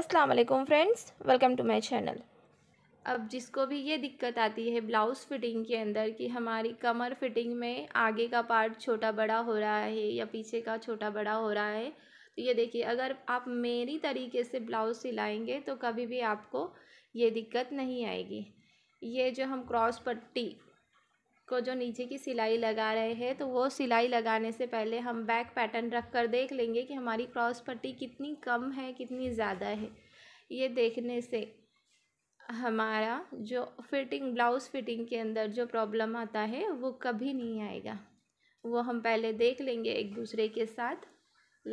अस्सलाम वालेकुम friends welcome to my channel अब जिसको भी ये दिक्कत आती है ब्लाउज़ फिटिंग के अंदर कि हमारी कमर फिटिंग में आगे का पार्ट छोटा बड़ा हो रहा है या पीछे का छोटा बड़ा हो रहा है तो ये देखिए अगर आप मेरी तरीके से ब्लाउज़ सिलाएंगे तो कभी भी आपको ये दिक्कत नहीं आएगी ये जो हम क्रॉस पट्टी को जो नीचे की सिलाई लगा रहे हैं तो वो सिलाई लगाने से पहले हम बैक पैटर्न रख कर देख लेंगे कि हमारी क्रॉस पट्टी कितनी कम है कितनी ज़्यादा है ये देखने से हमारा जो फिटिंग ब्लाउज़ फिटिंग के अंदर जो प्रॉब्लम आता है वो कभी नहीं आएगा वो हम पहले देख लेंगे एक दूसरे के साथ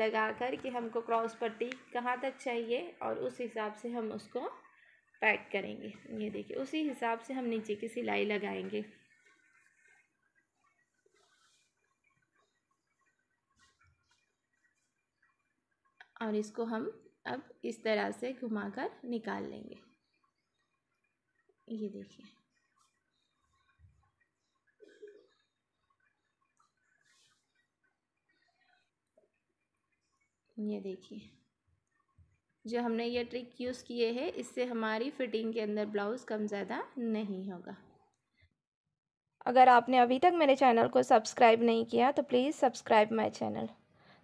लगा कर कि हमको क्रॉस पट्टी कहाँ तक चाहिए और उस हिसाब से हम उसको पैक करेंगे ये देखिए उसी हिसाब से हम नीचे की सिलाई लगाएंगे और इसको हम अब इस तरह से घुमाकर निकाल लेंगे ये देखिए ये देखिए जो हमने ये ट्रिक यूज़ किए हैं इससे हमारी फिटिंग के अंदर ब्लाउज़ कम ज़्यादा नहीं होगा अगर आपने अभी तक मेरे चैनल को सब्सक्राइब नहीं किया तो प्लीज़ सब्सक्राइब माय चैनल